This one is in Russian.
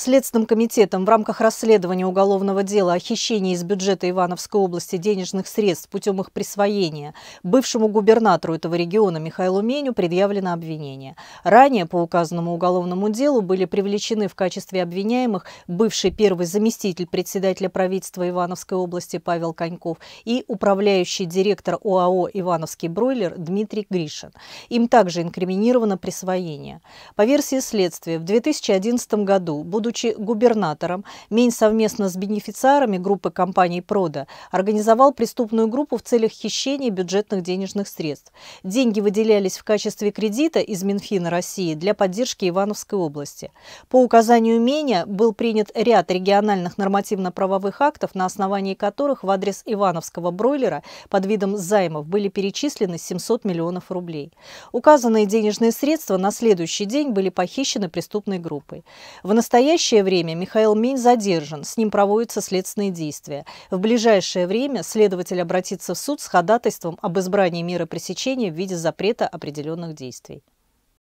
Следственным комитетом в рамках расследования уголовного дела о хищении из бюджета Ивановской области денежных средств путем их присвоения бывшему губернатору этого региона Михаилу Меню предъявлено обвинение. Ранее по указанному уголовному делу были привлечены в качестве обвиняемых бывший первый заместитель председателя правительства Ивановской области Павел Коньков и управляющий директор ОАО «Ивановский бройлер» Дмитрий Гришин. Им также инкриминировано присвоение. По версии следствия, в 2011 году, будучи будучи губернатором, Мень совместно с бенефициарами группы компаний «Прода» организовал преступную группу в целях хищения бюджетных денежных средств. Деньги выделялись в качестве кредита из Минфина России для поддержки Ивановской области. По указанию Меня был принят ряд региональных нормативно-правовых актов, на основании которых в адрес Ивановского бройлера под видом займов были перечислены 700 миллионов рублей. Указанные денежные средства на следующий день были похищены преступной группой. В настоящее настоящее время Михаил Мень задержан, с ним проводятся следственные действия. В ближайшее время следователь обратится в суд с ходатайством об избрании меры пресечения в виде запрета определенных действий.